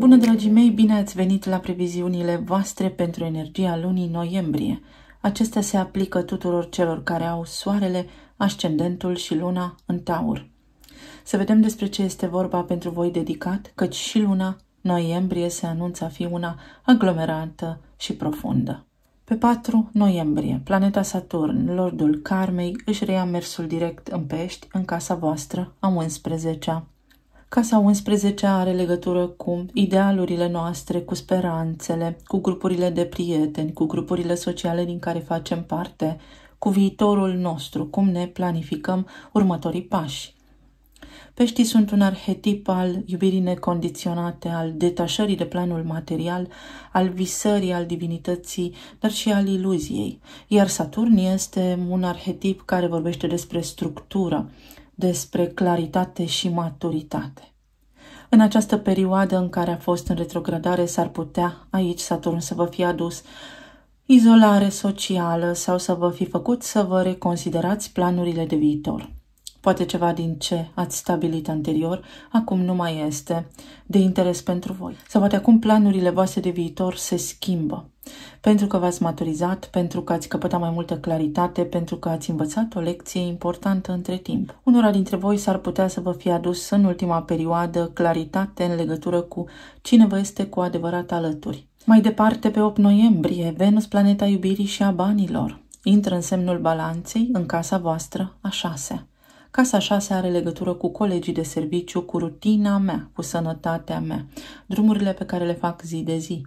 Bună, dragii mei! Bine ați venit la previziunile voastre pentru energia lunii noiembrie. Acestea se aplică tuturor celor care au soarele, ascendentul și luna în taur. Să vedem despre ce este vorba pentru voi dedicat, căci și luna noiembrie se anunță a fi una aglomerată și profundă. Pe 4 noiembrie, planeta Saturn, lordul Carmei, își reia mersul direct în pești, în casa voastră, a 11-a. Casa 11 are legătură cu idealurile noastre, cu speranțele, cu grupurile de prieteni, cu grupurile sociale din care facem parte, cu viitorul nostru, cum ne planificăm următorii pași. Peștii sunt un arhetip al iubirii necondiționate, al detașării de planul material, al visării, al divinității, dar și al iluziei. Iar Saturn este un arhetip care vorbește despre structură, despre claritate și maturitate. În această perioadă în care a fost în retrogradare, s-ar putea aici Saturn să vă fie adus izolare socială sau să vă fi făcut să vă reconsiderați planurile de viitor. Poate ceva din ce ați stabilit anterior acum nu mai este de interes pentru voi. Sau poate acum planurile voastre de viitor se schimbă pentru că v-ați maturizat, pentru că ați căpătat mai multă claritate, pentru că ați învățat o lecție importantă între timp. Unora dintre voi s-ar putea să vă fie adus în ultima perioadă claritate în legătură cu cine vă este cu adevărat alături. Mai departe, pe 8 noiembrie, Venus, planeta iubirii și a banilor, intră în semnul balanței în casa voastră a șasea. Casa 6 are legătură cu colegii de serviciu, cu rutina mea, cu sănătatea mea, drumurile pe care le fac zi de zi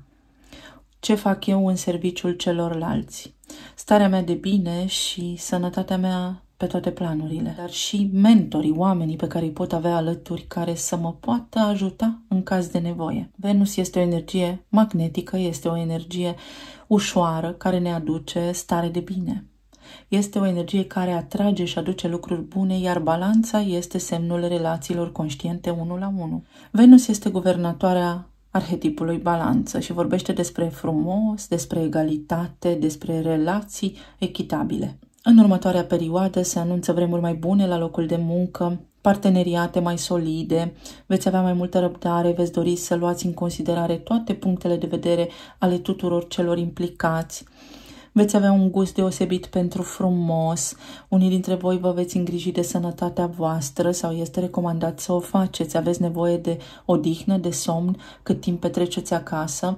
ce fac eu în serviciul celorlalți, starea mea de bine și sănătatea mea pe toate planurile, dar și mentorii, oamenii pe care îi pot avea alături, care să mă poată ajuta în caz de nevoie. Venus este o energie magnetică, este o energie ușoară care ne aduce stare de bine. Este o energie care atrage și aduce lucruri bune, iar balanța este semnul relațiilor conștiente unul la unul. Venus este guvernatoarea arhetipului balanță și vorbește despre frumos, despre egalitate, despre relații echitabile. În următoarea perioadă se anunță vremuri mai bune la locul de muncă, parteneriate mai solide, veți avea mai multă răbdare, veți dori să luați în considerare toate punctele de vedere ale tuturor celor implicați veți avea un gust deosebit pentru frumos, unii dintre voi vă veți îngriji de sănătatea voastră sau este recomandat să o faceți, aveți nevoie de odihnă, de somn, cât timp petreceți acasă,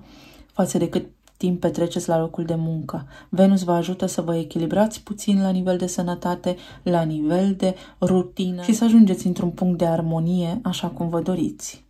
față de cât timp petreceți la locul de muncă. Venus vă ajută să vă echilibrați puțin la nivel de sănătate, la nivel de rutină și să ajungeți într-un punct de armonie așa cum vă doriți.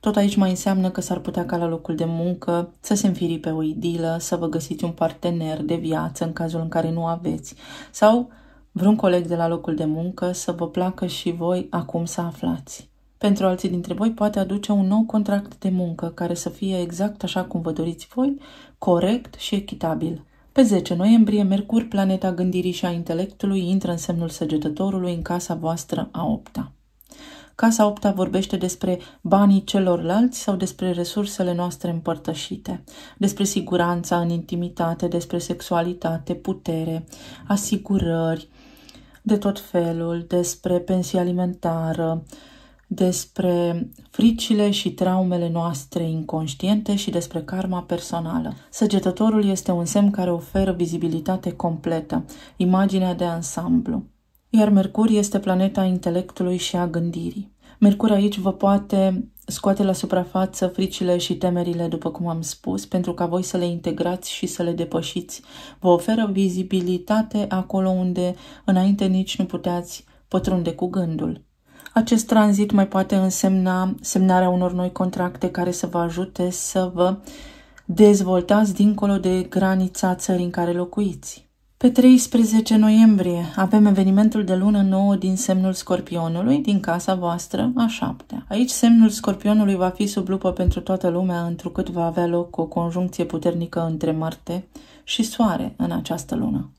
Tot aici mai înseamnă că s-ar putea ca la locul de muncă să se pe o idilă, să vă găsiți un partener de viață în cazul în care nu aveți, sau vreun coleg de la locul de muncă să vă placă și voi acum să aflați. Pentru alții dintre voi poate aduce un nou contract de muncă care să fie exact așa cum vă doriți voi, corect și echitabil. Pe 10 noiembrie, Mercur, planeta gândirii și a intelectului, intră în semnul săgetătorului în casa voastră a opta. Casa opta vorbește despre banii celorlalți sau despre resursele noastre împărtășite, despre siguranța în intimitate, despre sexualitate, putere, asigurări, de tot felul, despre pensie alimentară, despre fricile și traumele noastre inconștiente și despre karma personală. Săgetătorul este un semn care oferă vizibilitate completă, imaginea de ansamblu. Iar Mercur este planeta intelectului și a gândirii. Mercur aici vă poate scoate la suprafață fricile și temerile, după cum am spus, pentru ca voi să le integrați și să le depășiți. Vă oferă vizibilitate acolo unde înainte nici nu puteați pătrunde cu gândul. Acest tranzit mai poate însemna semnarea unor noi contracte care să vă ajute să vă dezvoltați dincolo de granița țării în care locuiți. Pe 13 noiembrie avem evenimentul de lună nouă din semnul scorpionului, din casa voastră, a șaptea. Aici semnul scorpionului va fi sub lupă pentru toată lumea, întrucât va avea loc o conjuncție puternică între Marte și Soare în această lună.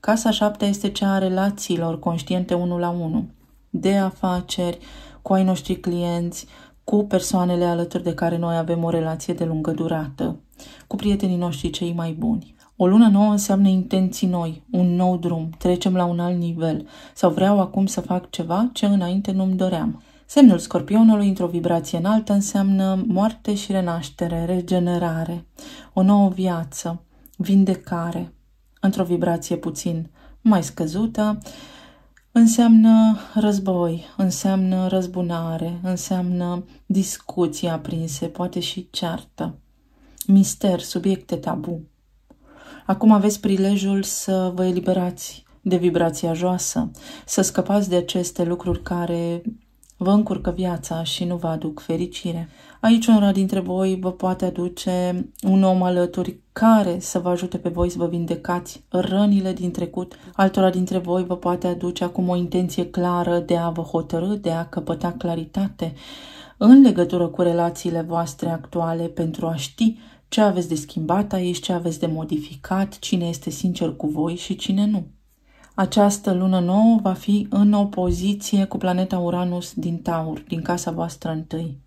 Casa șaptea este cea a relațiilor conștiente unul la unul, de afaceri, cu ai noștri clienți, cu persoanele alături de care noi avem o relație de lungă durată, cu prietenii noștri cei mai buni. O lună nouă înseamnă intenții noi, un nou drum, trecem la un alt nivel sau vreau acum să fac ceva ce înainte nu-mi doream. Semnul scorpionului într-o vibrație înaltă înseamnă moarte și renaștere, regenerare, o nouă viață, vindecare. Într-o vibrație puțin mai scăzută, înseamnă război, înseamnă răzbunare, înseamnă discuții aprinse, poate și ceartă, mister, subiecte tabu. Acum aveți prilejul să vă eliberați de vibrația joasă, să scăpați de aceste lucruri care vă încurcă viața și nu vă aduc fericire. Aici unul dintre voi vă poate aduce un om alături care să vă ajute pe voi să vă vindecați rănile din trecut. Altora dintre voi vă poate aduce acum o intenție clară de a vă hotărâ, de a căpăta claritate în legătură cu relațiile voastre actuale pentru a ști ce aveți de schimbat aici, ce aveți de modificat, cine este sincer cu voi și cine nu. Această lună nouă va fi în opoziție cu planeta Uranus din Taur, din casa voastră întâi.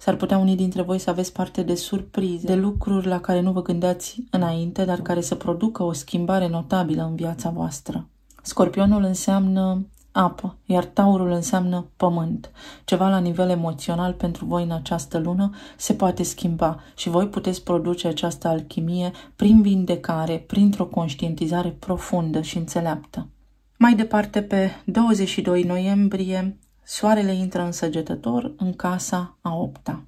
S-ar putea unii dintre voi să aveți parte de surprize, de lucruri la care nu vă gândeați înainte, dar care să producă o schimbare notabilă în viața voastră. Scorpionul înseamnă apă, iar taurul înseamnă pământ. Ceva la nivel emoțional pentru voi în această lună se poate schimba și voi puteți produce această alchimie prin vindecare, printr-o conștientizare profundă și înțeleaptă. Mai departe, pe 22 noiembrie, soarele intră în săgetător în casa a opta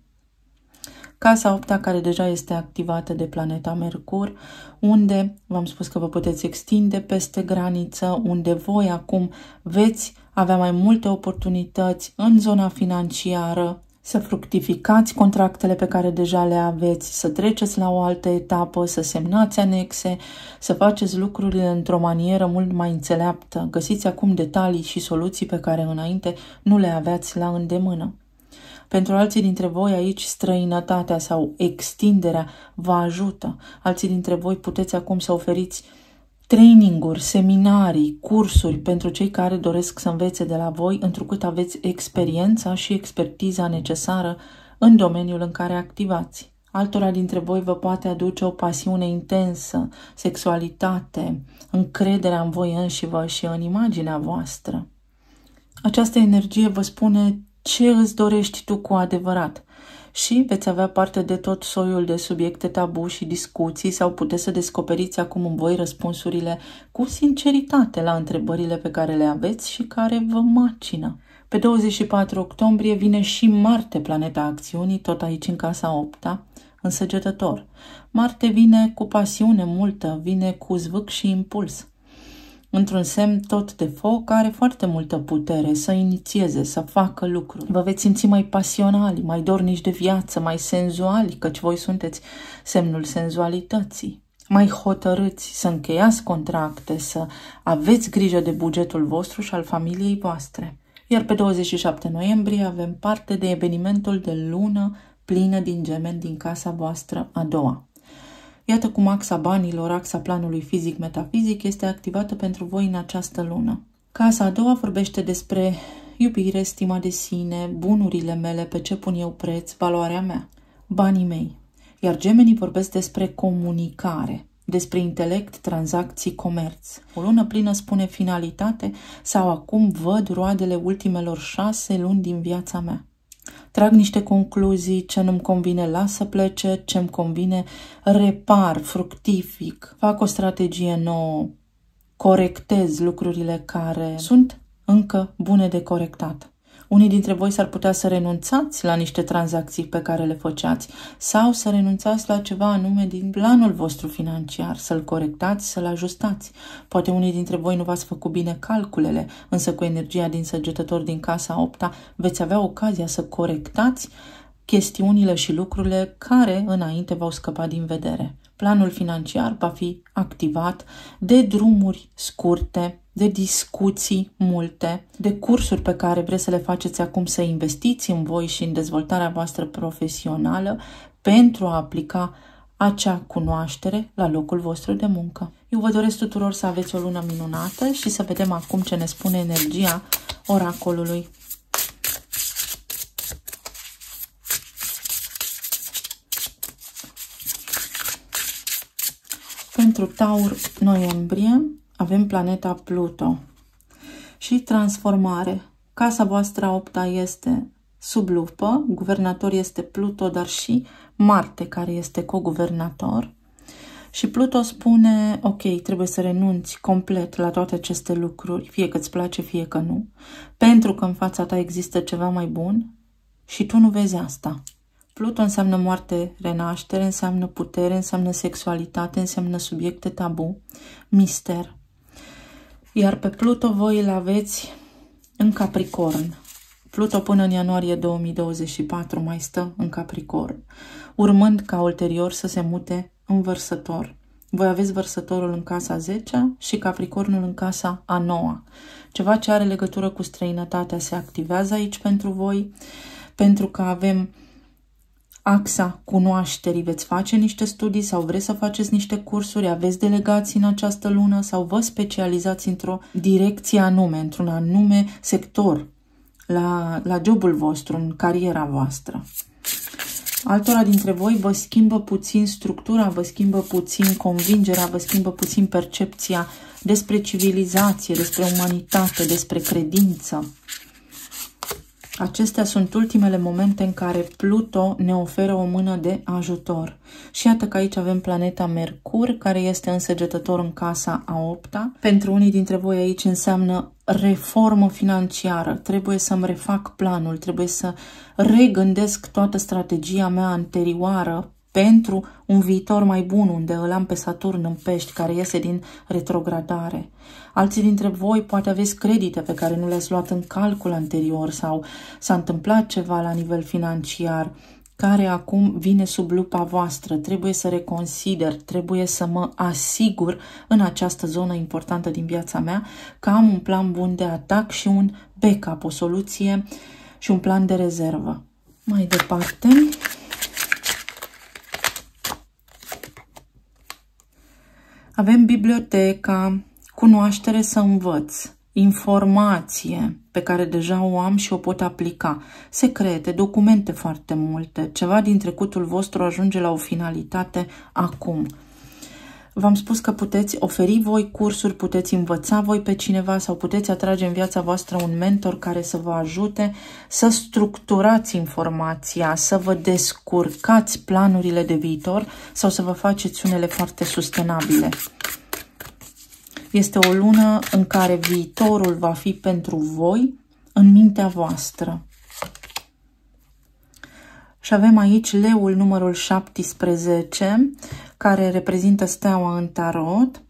casa 8 care deja este activată de planeta Mercur, unde v-am spus că vă puteți extinde peste graniță, unde voi acum veți avea mai multe oportunități în zona financiară, să fructificați contractele pe care deja le aveți, să treceți la o altă etapă, să semnați anexe, să faceți lucrurile într-o manieră mult mai înțeleaptă. Găsiți acum detalii și soluții pe care înainte nu le aveați la îndemână. Pentru alții dintre voi aici străinătatea sau extinderea vă ajută. Alții dintre voi puteți acum să oferiți traininguri, seminarii, cursuri pentru cei care doresc să învețe de la voi, întrucât aveți experiența și expertiza necesară în domeniul în care activați. Altora dintre voi vă poate aduce o pasiune intensă, sexualitate, încrederea în voi înși vă și în imaginea voastră. Această energie vă spune ce îți dorești tu cu adevărat și veți avea parte de tot soiul de subiecte tabu și discuții sau puteți să descoperiți acum în voi răspunsurile cu sinceritate la întrebările pe care le aveți și care vă macină. Pe 24 octombrie vine și Marte, planeta acțiunii, tot aici în casa 8 -a, în Marte vine cu pasiune multă, vine cu zvâc și impuls într-un semn tot de foc, are foarte multă putere să inițieze, să facă lucruri. Vă veți simți mai pasionali, mai dornici de viață, mai senzuali, căci voi sunteți semnul senzualității. Mai hotărâți să încheiați contracte, să aveți grijă de bugetul vostru și al familiei voastre. Iar pe 27 noiembrie avem parte de evenimentul de lună plină din gemeni din casa voastră a doua. Iată cum axa banilor, axa planului fizic-metafizic este activată pentru voi în această lună. Casa a doua vorbește despre iubire, stima de sine, bunurile mele, pe ce pun eu preț, valoarea mea, banii mei. Iar gemenii vorbesc despre comunicare, despre intelect, tranzacții, comerț. O lună plină spune finalitate sau acum văd roadele ultimelor șase luni din viața mea trag niște concluzii, ce nu-mi convine las să plece, ce mi convine repar, fructific, fac o strategie nouă, corectez lucrurile care sunt încă bune de corectat. Unii dintre voi s-ar putea să renunțați la niște tranzacții pe care le făceați sau să renunțați la ceva anume din planul vostru financiar, să-l corectați, să-l ajustați. Poate unii dintre voi nu v-ați făcut bine calculele, însă cu energia din săgetător din casa 8 veți avea ocazia să corectați chestiunile și lucrurile care înainte v-au scăpat din vedere. Planul financiar va fi activat de drumuri scurte de discuții multe, de cursuri pe care vreți să le faceți acum, să investiți în voi și în dezvoltarea voastră profesională pentru a aplica acea cunoaștere la locul vostru de muncă. Eu vă doresc tuturor să aveți o lună minunată și să vedem acum ce ne spune energia oracolului. Pentru Taur noiembrie, avem planeta Pluto. Și transformare. Casa voastră opta este sub lupă, guvernator este Pluto, dar și Marte, care este co-guvernator. Și Pluto spune, ok, trebuie să renunți complet la toate aceste lucruri, fie că îți place, fie că nu, pentru că în fața ta există ceva mai bun și tu nu vezi asta. Pluto înseamnă moarte, renaștere, înseamnă putere, înseamnă sexualitate, înseamnă subiecte tabu, mister. Iar pe Pluto voi îl aveți în Capricorn. Pluto până în ianuarie 2024 mai stă în Capricorn, urmând ca ulterior să se mute în vărsător. Voi aveți vărsătorul în casa 10 și capricornul în casa a 9 Ceva ce are legătură cu străinătatea se activează aici pentru voi, pentru că avem axa cunoașterii. Veți face niște studii sau vreți să faceți niște cursuri, aveți delegații în această lună sau vă specializați într-o direcție anume, într-un anume sector la, la jobul vostru, în cariera voastră. Altora dintre voi vă schimbă puțin structura, vă schimbă puțin convingerea, vă schimbă puțin percepția despre civilizație, despre umanitate, despre credință. Acestea sunt ultimele momente în care Pluto ne oferă o mână de ajutor. Și iată că aici avem planeta Mercur, care este însegătător în casa a opta. Pentru unii dintre voi aici înseamnă reformă financiară, trebuie să-mi refac planul, trebuie să regândesc toată strategia mea anterioară pentru un viitor mai bun unde îl am pe Saturn în pești care iese din retrogradare. Alții dintre voi poate aveți credite pe care nu le-ați luat în calcul anterior sau s-a întâmplat ceva la nivel financiar care acum vine sub lupa voastră. Trebuie să reconsider, trebuie să mă asigur în această zonă importantă din viața mea că am un plan bun de atac și un backup, o soluție și un plan de rezervă. Mai departe, Avem biblioteca, cunoaștere să învăț, informație pe care deja o am și o pot aplica, secrete, documente foarte multe, ceva din trecutul vostru ajunge la o finalitate acum. V-am spus că puteți oferi voi cursuri, puteți învăța voi pe cineva sau puteți atrage în viața voastră un mentor care să vă ajute să structurați informația, să vă descurcați planurile de viitor sau să vă faceți unele foarte sustenabile. Este o lună în care viitorul va fi pentru voi în mintea voastră. Și avem aici leul numărul 17, care reprezintă steaua în tarot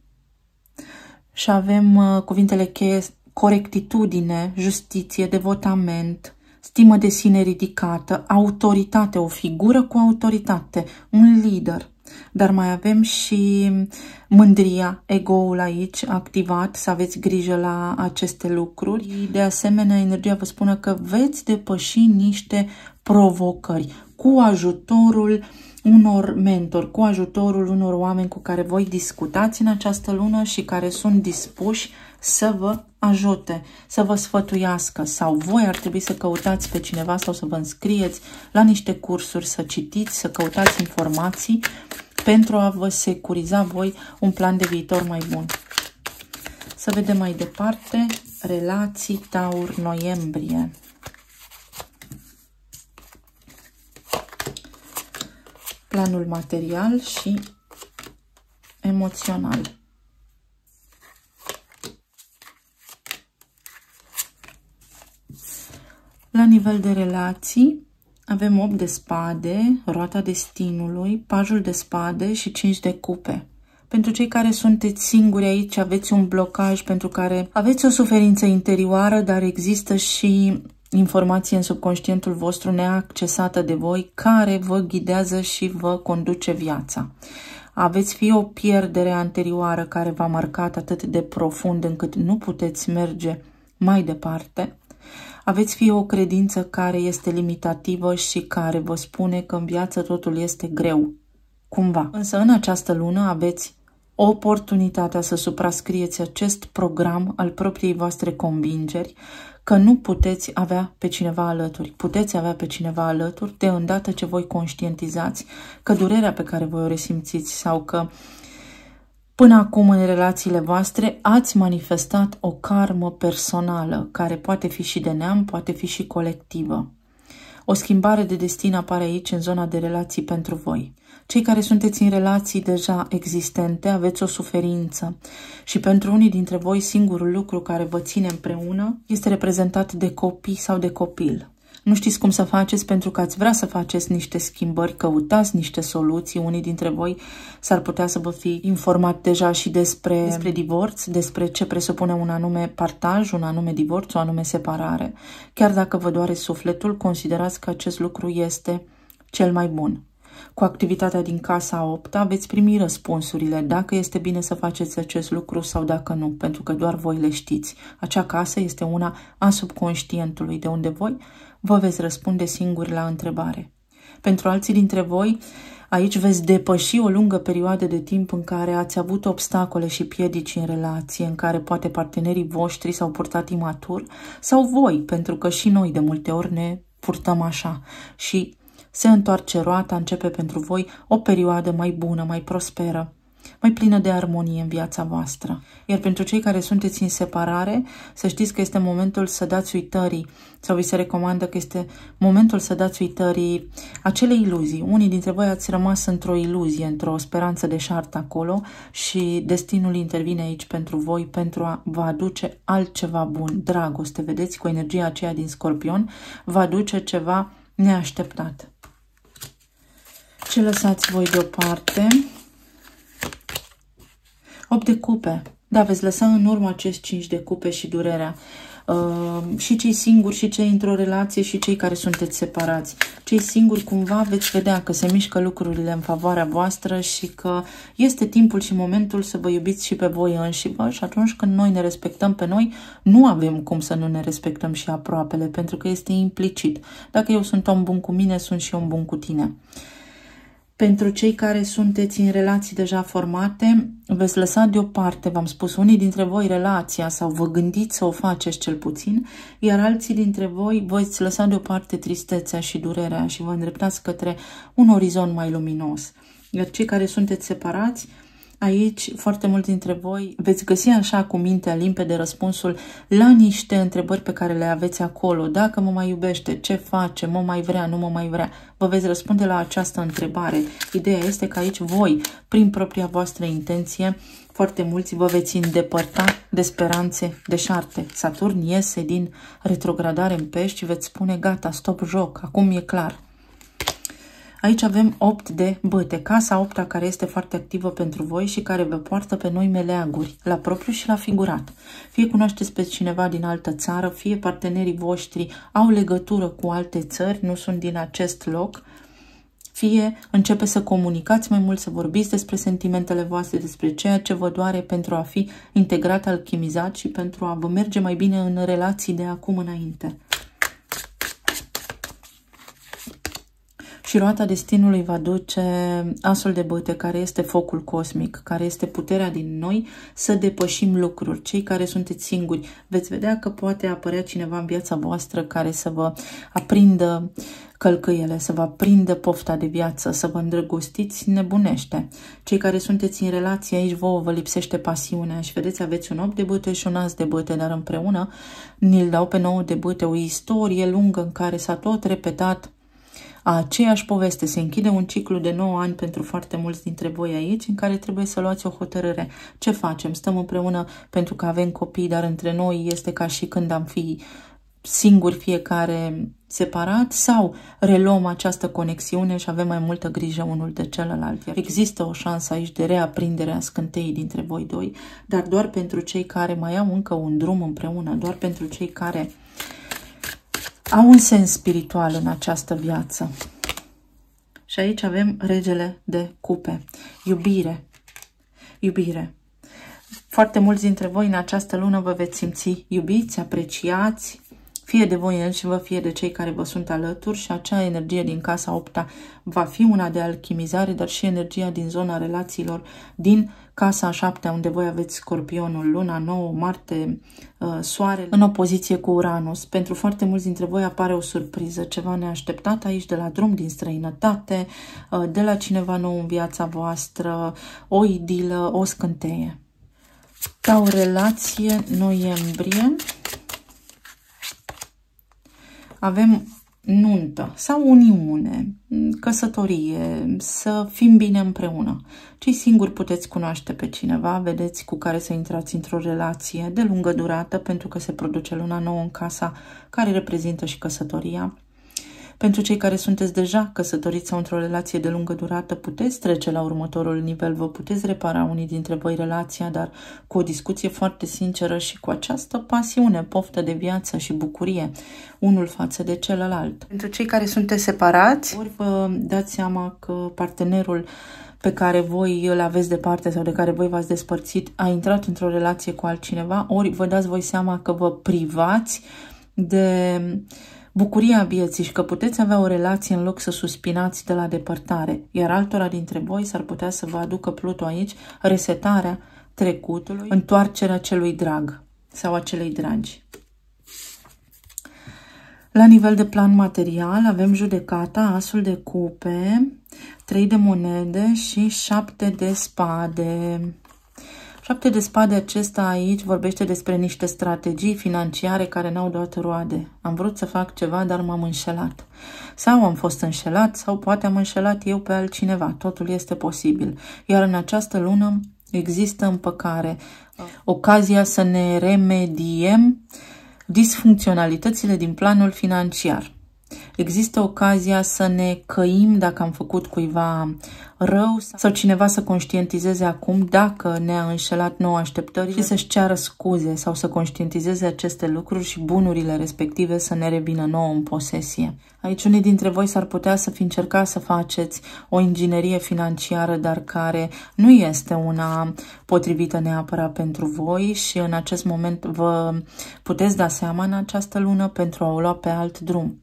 și avem uh, cuvintele cheie corectitudine, justiție, devotament, stimă de sine ridicată, autoritate, o figură cu autoritate, un lider. Dar mai avem și mândria, ego-ul aici activat, să aveți grijă la aceste lucruri. De asemenea, energia vă spune că veți depăși niște provocări cu ajutorul uh, unor mentori, cu ajutorul unor oameni cu care voi discutați în această lună și care sunt dispuși să vă ajute, să vă sfătuiască sau voi ar trebui să căutați pe cineva sau să vă înscrieți la niște cursuri, să citiți, să căutați informații pentru a vă securiza voi un plan de viitor mai bun. Să vedem mai departe relații Taur-Noiembrie. planul material și emoțional. La nivel de relații, avem 8 de spade, roata destinului, pajul de spade și 5 de cupe. Pentru cei care sunteți singuri aici, aveți un blocaj pentru care aveți o suferință interioară, dar există și informație în subconștientul vostru neaccesată de voi care vă ghidează și vă conduce viața. Aveți fi o pierdere anterioară care v-a marcat atât de profund încât nu puteți merge mai departe. Aveți fi o credință care este limitativă și care vă spune că în viață totul este greu, cumva. Însă în această lună aveți oportunitatea să suprascrieți acest program al propriei voastre convingeri, că nu puteți avea pe cineva alături. Puteți avea pe cineva alături de îndată ce voi conștientizați că durerea pe care voi o resimțiți sau că până acum în relațiile voastre ați manifestat o karmă personală care poate fi și de neam, poate fi și colectivă. O schimbare de destin apare aici în zona de relații pentru voi. Cei care sunteți în relații deja existente aveți o suferință și pentru unii dintre voi singurul lucru care vă ține împreună este reprezentat de copii sau de copil. Nu știți cum să faceți pentru că ați vrea să faceți niște schimbări, căutați niște soluții. Unii dintre voi s-ar putea să vă fi informat deja și despre, despre divorț, despre ce presupune un anume partaj, un anume divorț, o anume separare. Chiar dacă vă doare sufletul, considerați că acest lucru este cel mai bun. Cu activitatea din casa 8 veți primi răspunsurile dacă este bine să faceți acest lucru sau dacă nu, pentru că doar voi le știți. Acea casă este una a subconștientului, de unde voi vă veți răspunde singuri la întrebare. Pentru alții dintre voi, aici veți depăși o lungă perioadă de timp în care ați avut obstacole și piedici în relație, în care poate partenerii voștri s-au purtat imatur, sau voi, pentru că și noi de multe ori ne purtăm așa și se întoarce roata, începe pentru voi o perioadă mai bună, mai prosperă mai plină de armonie în viața voastră. Iar pentru cei care sunteți în separare, să știți că este momentul să dați uitării sau vi se recomandă că este momentul să dați uitării acele iluzii. Unii dintre voi ați rămas într-o iluzie, într-o speranță de șartă acolo și destinul intervine aici pentru voi pentru a vă aduce altceva bun. Dragoste, vedeți, cu energia aceea din scorpion, vă aduce ceva neașteptat. Ce lăsați voi deoparte? 8 de cupe. Da, veți lăsa în urmă acest 5 de cupe și durerea. Uh, și cei singuri, și cei într-o relație, și cei care sunteți separați. Cei singuri cumva veți vedea că se mișcă lucrurile în favoarea voastră și că este timpul și momentul să vă iubiți și pe voi înși vă și atunci când noi ne respectăm pe noi, nu avem cum să nu ne respectăm și aproapele, pentru că este implicit. Dacă eu sunt om bun cu mine, sunt și om bun cu tine. Pentru cei care sunteți în relații deja formate, veți lăsa deoparte, v-am spus, unii dintre voi relația sau vă gândiți să o faceți cel puțin, iar alții dintre voi veți lăsa deoparte tristețea și durerea și vă îndreptați către un orizont mai luminos. Iar cei care sunteți separați, Aici, foarte mulți dintre voi veți găsi așa cu mintea limpede răspunsul la niște întrebări pe care le aveți acolo. Dacă mă mai iubește, ce face, mă mai vrea, nu mă mai vrea. Vă veți răspunde la această întrebare. Ideea este că aici voi, prin propria voastră intenție, foarte mulți vă veți îndepărta de speranțe deșarte. Saturn iese din retrogradare în pești și veți spune gata, stop joc, acum e clar. Aici avem 8 de băte, casa 8 -a care este foarte activă pentru voi și care vă poartă pe noi meleaguri, la propriu și la figurat. Fie cunoașteți pe cineva din altă țară, fie partenerii voștri au legătură cu alte țări, nu sunt din acest loc, fie începe să comunicați mai mult, să vorbiți despre sentimentele voastre, despre ceea ce vă doare pentru a fi integrat, alchimizat și pentru a vă merge mai bine în relații de acum înainte. Și roata destinului va duce asul de băte, care este focul cosmic, care este puterea din noi să depășim lucruri. Cei care sunteți singuri, veți vedea că poate apărea cineva în viața voastră care să vă aprindă călcâiele, să vă aprindă pofta de viață, să vă îndrăgostiți nebunește. Cei care sunteți în relație, aici vouă vă lipsește pasiunea și vedeți, aveți un 8 de băte și un as de băte, dar împreună ni-l dau pe 9 de băte, o istorie lungă în care s-a tot repetat a aceeași poveste. Se închide un ciclu de 9 ani pentru foarte mulți dintre voi aici în care trebuie să luați o hotărâre. Ce facem? Stăm împreună pentru că avem copii, dar între noi este ca și când am fi singuri fiecare separat sau reluăm această conexiune și avem mai multă grijă unul de celălalt. Iar există o șansă aici de reaprindere a scânteii dintre voi doi, dar doar pentru cei care mai au încă un drum împreună, doar pentru cei care au un sens spiritual în această viață. Și aici avem regele de cupe. Iubire. Iubire. Foarte mulți dintre voi în această lună vă veți simți iubiți, apreciați, fie de voi vă fie de cei care vă sunt alături și acea energie din casa 8 va fi una de alchimizare, dar și energia din zona relațiilor din casa 7 unde voi aveți scorpionul, luna 9, Marte, uh, soare în opoziție cu Uranus. Pentru foarte mulți dintre voi apare o surpriză, ceva neașteptat aici de la drum, din străinătate, uh, de la cineva nou în viața voastră, o idilă, o scânteie. Ca o relație noiembrie, avem nuntă sau uniune, căsătorie, să fim bine împreună. Cei singuri puteți cunoaște pe cineva, vedeți cu care să intrați într-o relație de lungă durată pentru că se produce luna nouă în casa care reprezintă și căsătoria. Pentru cei care sunteți deja căsătoriți sau într-o relație de lungă durată, puteți trece la următorul nivel, vă puteți repara unii dintre voi relația, dar cu o discuție foarte sinceră și cu această pasiune, poftă de viață și bucurie unul față de celălalt. Pentru cei care sunteți separați, ori vă dați seama că partenerul pe care voi îl aveți departe sau de care voi v-ați despărțit a intrat într-o relație cu altcineva, ori vă dați voi seama că vă privați de bucuria vieții și că puteți avea o relație în loc să suspinați de la depărtare, iar altora dintre voi s-ar putea să vă aducă Pluto aici resetarea trecutului, întoarcerea celui drag sau acelei dragi. La nivel de plan material avem judecata, asul de cupe, trei de monede și șapte de spade. Șapte de spade acesta aici vorbește despre niște strategii financiare care n-au dat roade. Am vrut să fac ceva, dar m-am înșelat. Sau am fost înșelat, sau poate am înșelat eu pe altcineva. Totul este posibil. Iar în această lună există împăcare. Ah. Ocazia să ne remediem disfuncționalitățile din planul financiar. Există ocazia să ne căim dacă am făcut cuiva rău sau cineva să conștientizeze acum dacă ne-a înșelat nouă așteptări și să-și ceară scuze sau să conștientizeze aceste lucruri și bunurile respective să ne revină nouă în posesie. Aici unii dintre voi s-ar putea să fi încercat să faceți o inginerie financiară, dar care nu este una potrivită neapărat pentru voi și în acest moment vă puteți da seama în această lună pentru a o lua pe alt drum.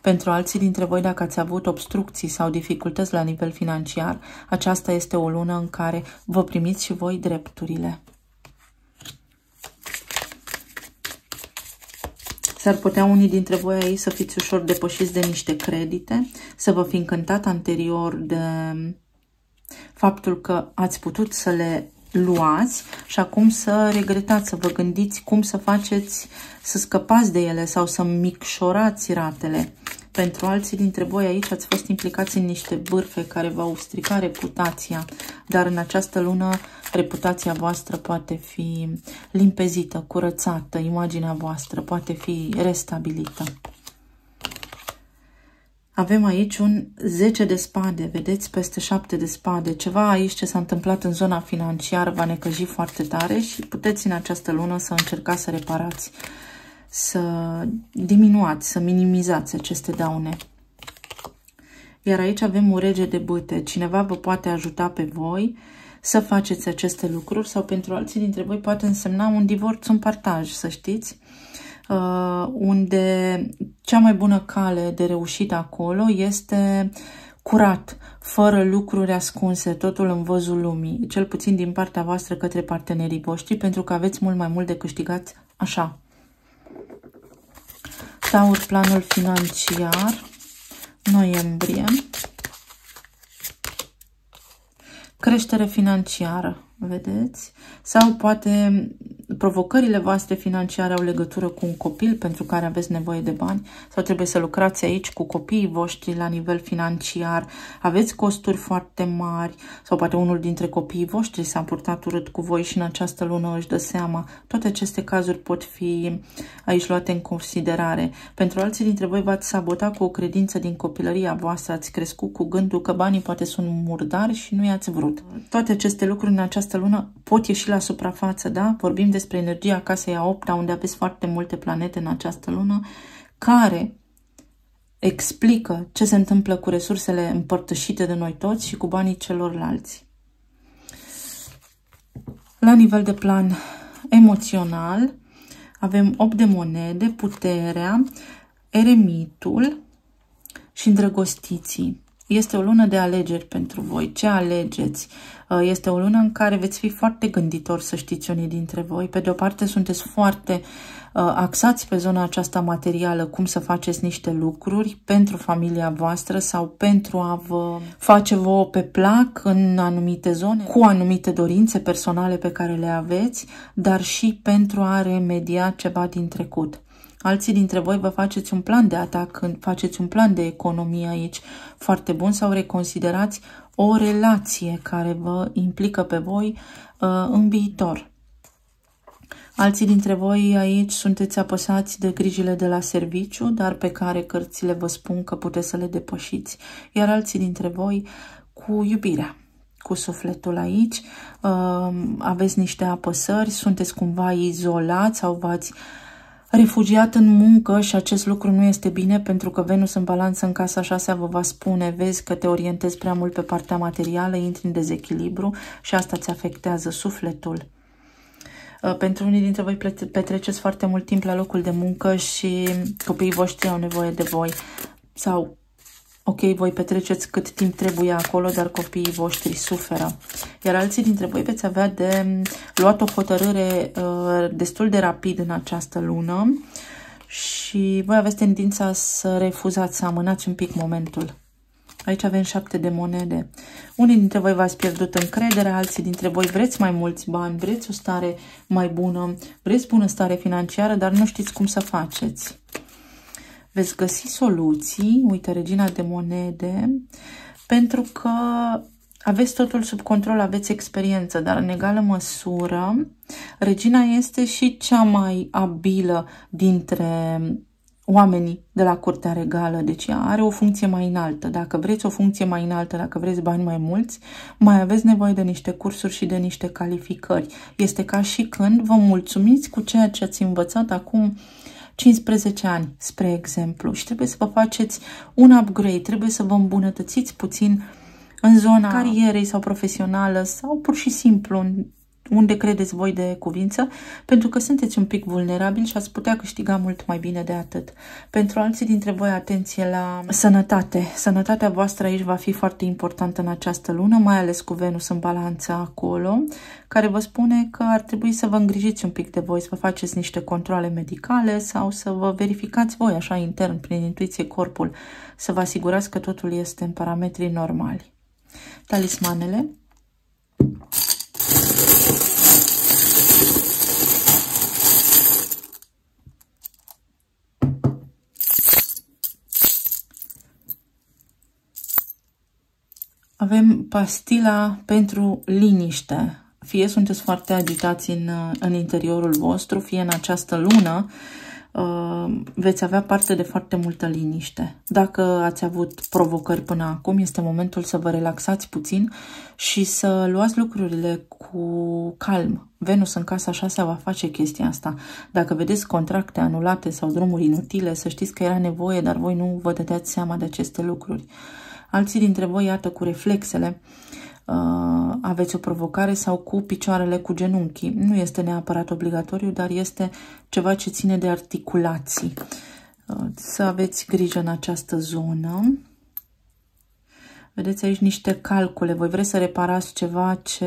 Pentru alții dintre voi, dacă ați avut obstrucții sau dificultăți la nivel financiar, aceasta este o lună în care vă primiți și voi drepturile. S-ar putea unii dintre voi aici să fiți ușor depășiți de niște credite, să vă fi încântat anterior de faptul că ați putut să le luați și acum să regretați, să vă gândiți cum să faceți, să scăpați de ele sau să micșorați ratele. Pentru alții dintre voi aici ați fost implicați în niște bârfe care v-au stricat reputația, dar în această lună reputația voastră poate fi limpezită, curățată, imaginea voastră poate fi restabilită. Avem aici un 10 de spade, vedeți, peste 7 de spade. Ceva aici ce s-a întâmplat în zona financiară va necăji foarte tare și puteți în această lună să încercați să reparați, să diminuați, să minimizați aceste daune. Iar aici avem un rege de bâte. Cineva vă poate ajuta pe voi să faceți aceste lucruri sau pentru alții dintre voi poate însemna un divorț, un partaj, să știți. Uh, unde cea mai bună cale de reușit acolo este curat, fără lucruri ascunse, totul în văzul lumii, cel puțin din partea voastră către partenerii voștri, pentru că aveți mult mai mult de câștigat așa. Taur, planul financiar, noiembrie, creștere financiară, vedeți? Sau poate provocările voastre financiare au legătură cu un copil pentru care aveți nevoie de bani sau trebuie să lucrați aici cu copiii voștri la nivel financiar, aveți costuri foarte mari sau poate unul dintre copiii voștri s-a purtat urât cu voi și în această lună își dă seama. Toate aceste cazuri pot fi aici luate în considerare. Pentru alții dintre voi v-ați sabota cu o credință din copilăria voastră, ați crescut cu gândul că banii poate sunt murdari și nu i-ați vrut. Toate aceste lucruri în această lună pot ieși la suprafață, da? Vorbim despre despre energia casei a opta, unde aveți foarte multe planete în această lună, care explică ce se întâmplă cu resursele împărtășite de noi toți și cu banii celorlalți. La nivel de plan emoțional, avem 8 de monede, puterea, eremitul și îndrăgostiții. Este o lună de alegeri pentru voi. Ce alegeți? Uh, este o lună în care veți fi foarte gânditori, să știți unii dintre voi. Pe de o parte sunteți foarte uh, axați pe zona aceasta materială, cum să faceți niște lucruri pentru familia voastră sau pentru a vă face vouă pe plac în anumite zone, cu anumite dorințe personale pe care le aveți, dar și pentru a remedia ceva din trecut. Alții dintre voi vă faceți un plan de atac, faceți un plan de economie aici foarte bun sau reconsiderați o relație care vă implică pe voi uh, în viitor. Alții dintre voi aici sunteți apăsați de grijile de la serviciu, dar pe care cărțile vă spun că puteți să le depășiți, iar alții dintre voi cu iubirea cu sufletul aici, uh, aveți niște apăsări, sunteți cumva izolați sau v-ați uh, refugiat în muncă și acest lucru nu este bine pentru că Venus în balanță în casa 6 vă va spune, vezi că te orientezi prea mult pe partea materială, intri în dezechilibru și asta ți afectează sufletul. Uh, pentru unii dintre voi petreceți foarte mult timp la locul de muncă și copiii voștri au nevoie de voi sau Ok, voi petreceți cât timp trebuie acolo, dar copiii voștri suferă. Iar alții dintre voi veți avea de luat o hotărâre uh, destul de rapid în această lună și voi aveți tendința să refuzați, să amânați un pic momentul. Aici avem șapte de monede. Unii dintre voi v-ați pierdut încrederea, alții dintre voi vreți mai mulți bani, vreți o stare mai bună, vreți bună stare financiară, dar nu știți cum să faceți veți găsi soluții, uite, regina de monede, pentru că aveți totul sub control, aveți experiență, dar în egală măsură, regina este și cea mai abilă dintre oamenii de la curtea regală, deci ea are o funcție mai înaltă. Dacă vreți o funcție mai înaltă, dacă vreți bani mai mulți, mai aveți nevoie de niște cursuri și de niște calificări. Este ca și când vă mulțumiți cu ceea ce ați învățat acum uh, 15 ani, spre exemplu, și trebuie să vă faceți un upgrade, trebuie să vă îmbunătățiți puțin în zona carierei sau profesională sau pur și simplu în unde credeți voi de cuvință, pentru că sunteți un pic vulnerabil și ați putea câștiga mult mai bine de atât. Pentru alții dintre voi, atenție la sănătate. Sănătatea voastră aici va fi foarte importantă în această lună, mai ales cu Venus în balanță acolo, care vă spune că ar trebui să vă îngrijiți un pic de voi, să vă faceți niște controle medicale sau să vă verificați voi așa intern, prin intuiție corpul, să vă asigurați că totul este în parametrii normali. Talismanele. Avem pastila pentru liniște. Fie sunteți foarte agitați în, în interiorul vostru, fie în această lună uh, veți avea parte de foarte multă liniște. Dacă ați avut provocări până acum, este momentul să vă relaxați puțin și să luați lucrurile cu calm. Venus în casa 6 va face chestia asta. Dacă vedeți contracte anulate sau drumuri inutile, să știți că era nevoie, dar voi nu vă dădeați seama de aceste lucruri. Uh, Alții dintre voi, iată, cu reflexele uh, aveți o provocare sau cu picioarele, cu genunchii. Nu este neapărat obligatoriu, dar este ceva ce ține de articulații. Uh, să aveți grijă în această zonă. Vedeți aici niște calcule. Voi vreți să reparați ceva ce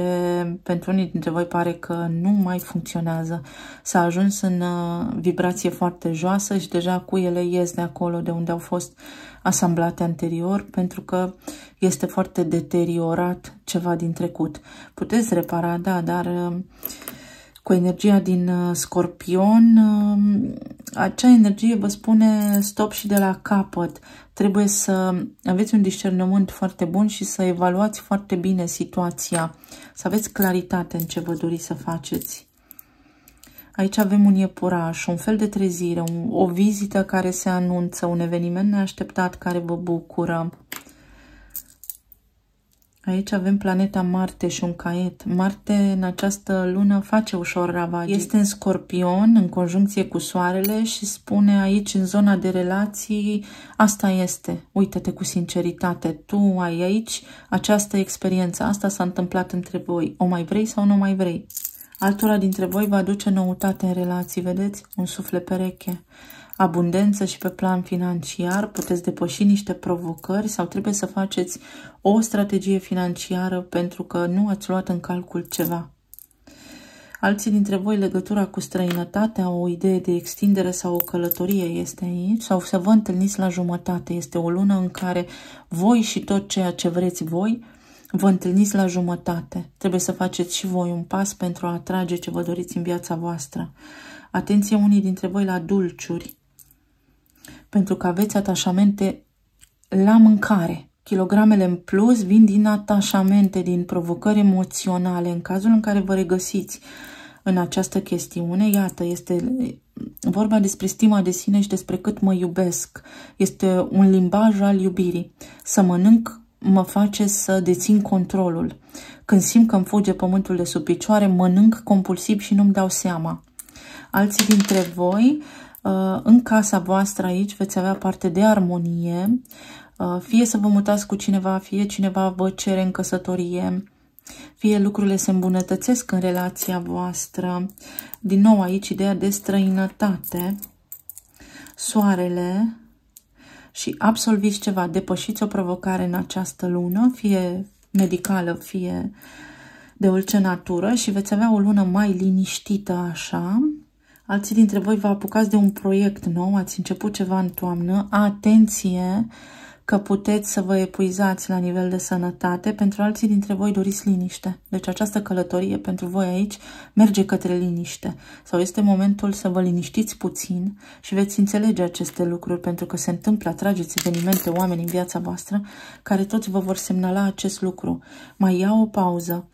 pentru unii dintre voi pare că nu mai funcționează. S-a ajuns în uh, vibrație foarte joasă și deja cuiele ies de acolo de unde au fost asamblate anterior pentru că este foarte deteriorat ceva din trecut. Puteți repara, da, dar uh, cu energia din uh, scorpion, um, acea energie vă spune stop și de la capăt. Trebuie să aveți un discernământ foarte bun și să evaluați foarte bine situația, să aveți claritate în ce vă doriți să faceți. Aici avem un iepuraș, un fel de trezire, o vizită care se anunță, un eveniment neașteptat care vă bucură. Aici avem planeta Marte și un caiet. Marte în această lună face ușor ravagii. Este în scorpion, în conjuncție cu soarele și spune aici, în zona de relații, asta este. Uită-te cu sinceritate. Tu ai aici această experiență. Asta s-a întâmplat între voi. O mai vrei sau nu mai vrei? Altora dintre voi va aduce noutate în relații, vedeți? Un suflet pereche abundență și pe plan financiar, puteți depăși niște provocări sau trebuie să faceți o strategie financiară pentru că nu ați luat în calcul ceva. Alții dintre voi, legătura cu străinătatea, o idee de extindere sau o călătorie este aici, sau să vă întâlniți la jumătate. Este o lună în care voi și tot ceea ce vreți voi vă întâlniți la jumătate. Trebuie să faceți și voi un pas pentru a atrage ce vă doriți în viața voastră. Atenție unii dintre voi la dulciuri pentru că aveți atașamente la mâncare. Kilogramele în plus vin din atașamente, din provocări emoționale. În cazul în care vă regăsiți în această chestiune, iată, este vorba despre stima de sine și despre cât mă iubesc. Este un limbaj al iubirii. Să mănânc mă face să dețin controlul. Când simt că îmi fuge pământul de sub picioare, mănânc compulsiv și nu-mi dau seama. Alții dintre voi Uh, în casa voastră aici veți avea parte de armonie, uh, fie să vă mutați cu cineva, fie cineva vă cere în căsătorie, fie lucrurile se îmbunătățesc în relația voastră. Din nou aici ideea de străinătate, soarele și absolviți ceva, depășiți o provocare în această lună, fie medicală, fie de orice natură și veți avea o lună mai liniștită așa, Alții dintre voi vă apucați de un proiect nou, ați început ceva în toamnă. Atenție că puteți să vă epuizați la nivel de sănătate. Pentru alții dintre voi doriți liniște. Deci această călătorie pentru voi aici merge către liniște. Sau este momentul să vă liniștiți puțin și veți înțelege aceste lucruri pentru că se întâmplă, atrageți evenimente, oameni în viața voastră care toți vă vor semnala acest lucru. Mai ia o pauză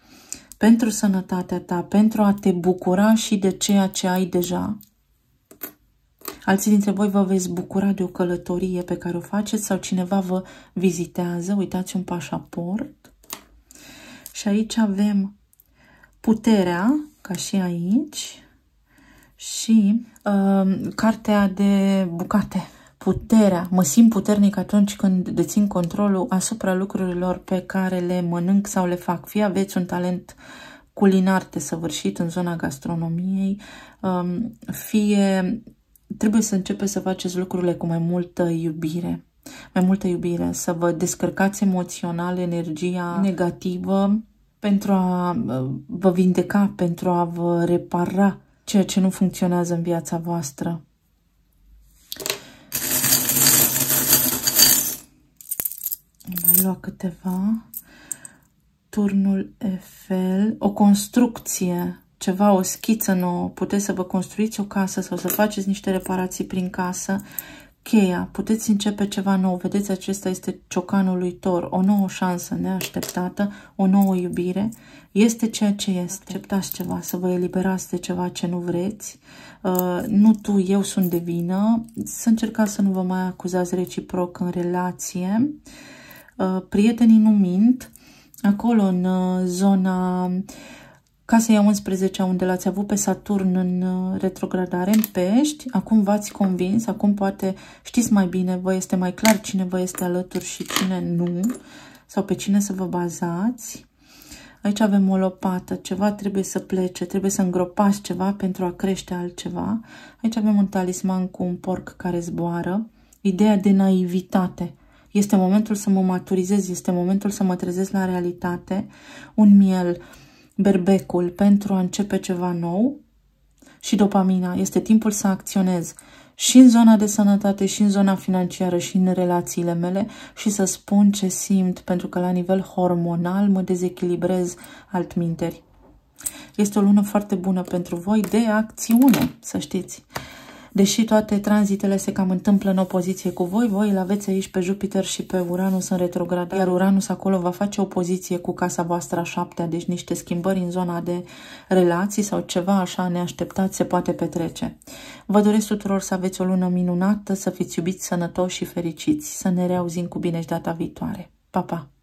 pentru sănătatea ta, pentru a te bucura și de ceea ce ai deja. Alții dintre voi vă veți bucura de o călătorie pe care o faceți sau cineva vă vizitează. Uitați un pașaport. Și aici avem puterea, ca și aici, și uh, cartea de bucate puterea, mă simt puternic atunci când dețin controlul asupra lucrurilor pe care le mănânc sau le fac. Fie aveți un talent culinar desăvârșit în zona gastronomiei, um, fie trebuie să începeți să faceți lucrurile cu mai multă iubire. Mai multă iubire, să vă descărcați emoțional energia negativă pentru a uh, vă vindeca, pentru a vă repara ceea ce nu funcționează în viața voastră. lua câteva. Turnul Eiffel, o construcție, ceva, o schiță nouă. Puteți să vă construiți o casă sau să faceți niște reparații prin casă. Cheia, puteți începe ceva nou. Vedeți, acesta este ciocanul lui Tor, o nouă șansă neașteptată, o nouă iubire. Este ceea ce este. Acceptați ceva, să vă eliberați de ceva ce nu vreți. Uh, nu tu, eu sunt de vină. Să încercați să nu vă mai acuzați reciproc în relație. Uh, Uh, prietenii nu mint, acolo în uh, zona casei a 11 unde l-ați avut pe Saturn în uh, retrogradare, în pești, acum v-ați convins, acum poate știți mai bine, vă este mai clar cine vă este alături și cine nu, sau pe cine să vă bazați. Aici avem o lopată, ceva trebuie să plece, trebuie să îngropați ceva pentru a crește altceva. Aici avem un talisman cu un porc care zboară, ideea de naivitate, este momentul să mă maturizez, este momentul să mă trezesc la realitate. Un miel, berbecul, pentru a începe ceva nou și dopamina. Este timpul să acționez și în zona de sănătate, și în zona financiară, și în relațiile mele și să spun ce simt, pentru că la nivel hormonal mă dezechilibrez altminteri. Este o lună foarte bună pentru voi de acțiune, să știți. Deși toate tranzitele se cam întâmplă în opoziție cu voi, voi îl aveți aici pe Jupiter și pe Uranus în retrograd, iar Uranus acolo va face opoziție cu casa voastră a șaptea, deci niște schimbări în zona de relații sau ceva așa neașteptat se poate petrece. Vă doresc tuturor să aveți o lună minunată, să fiți iubiți, sănătoși și fericiți, să ne reauzim cu bine și data viitoare. Pa, pa!